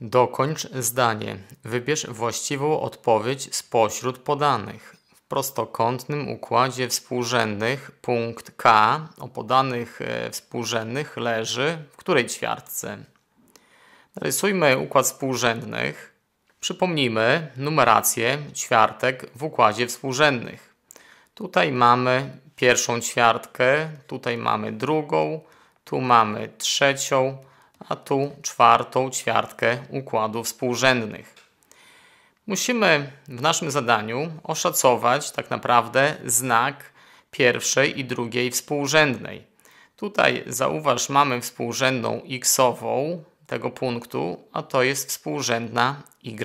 Dokończ zdanie. Wybierz właściwą odpowiedź spośród podanych. W prostokątnym układzie współrzędnych punkt K o podanych e, współrzędnych leży w której ćwiartce? Narysujmy układ współrzędnych. Przypomnijmy numerację ćwiartek w układzie współrzędnych. Tutaj mamy pierwszą ćwiartkę, tutaj mamy drugą, tu mamy trzecią, a tu czwartą ćwiartkę układu współrzędnych. Musimy w naszym zadaniu oszacować tak naprawdę znak pierwszej i drugiej współrzędnej. Tutaj zauważ mamy współrzędną xową tego punktu, a to jest współrzędna y.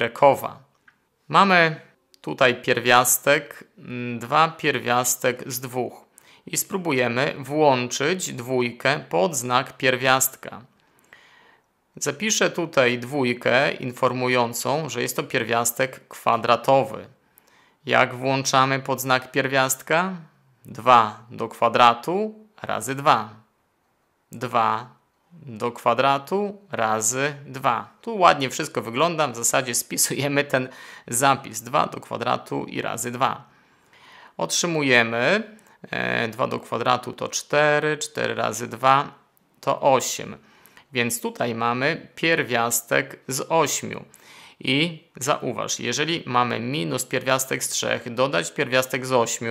Mamy tutaj pierwiastek, mm, dwa pierwiastek z dwóch i spróbujemy włączyć dwójkę pod znak pierwiastka. Zapiszę tutaj dwójkę informującą, że jest to pierwiastek kwadratowy. Jak włączamy pod znak pierwiastka? 2 do kwadratu razy 2. 2 do kwadratu razy 2. Tu ładnie wszystko wygląda, w zasadzie spisujemy ten zapis 2 do kwadratu i razy 2. Otrzymujemy 2 e, do kwadratu to 4, 4 razy 2 to 8. Więc tutaj mamy pierwiastek z 8. I zauważ, jeżeli mamy minus pierwiastek z 3, dodać pierwiastek z 8,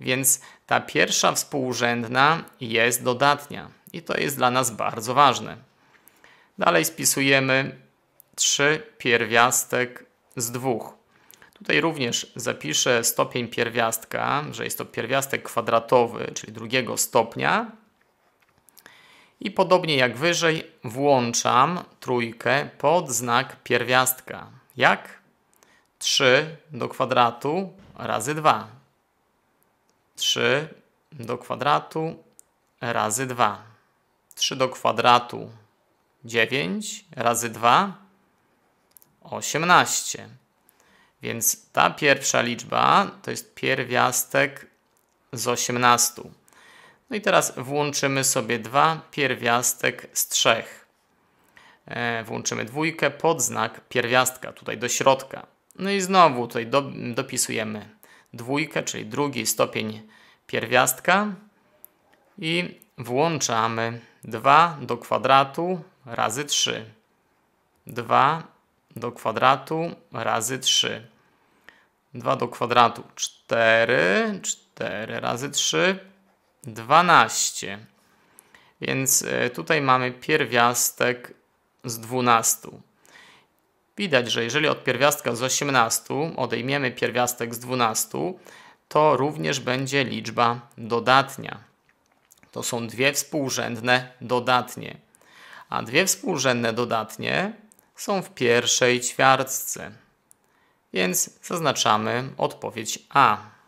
więc ta pierwsza współrzędna jest dodatnia. I to jest dla nas bardzo ważne. Dalej spisujemy 3 pierwiastek z 2. Tutaj również zapiszę stopień pierwiastka, że jest to pierwiastek kwadratowy, czyli drugiego stopnia, i podobnie jak wyżej włączam trójkę pod znak pierwiastka. Jak? 3 do kwadratu razy 2. 3 do kwadratu razy 2. 3 do kwadratu 9 razy 2 18. Więc ta pierwsza liczba to jest pierwiastek z 18. No i teraz włączymy sobie 2 pierwiastek z 3. E, włączymy dwójkę pod znak pierwiastka, tutaj do środka. No i znowu tutaj do, dopisujemy dwójkę, czyli drugi stopień pierwiastka i włączamy 2 do kwadratu razy 3. 2 do kwadratu razy 3. 2 do kwadratu 4, 4 razy 3 12. Więc e, tutaj mamy pierwiastek z 12. Widać, że jeżeli od pierwiastka z 18 odejmiemy pierwiastek z 12, to również będzie liczba dodatnia. To są dwie współrzędne dodatnie. A dwie współrzędne dodatnie są w pierwszej ćwiartce. Więc zaznaczamy odpowiedź A.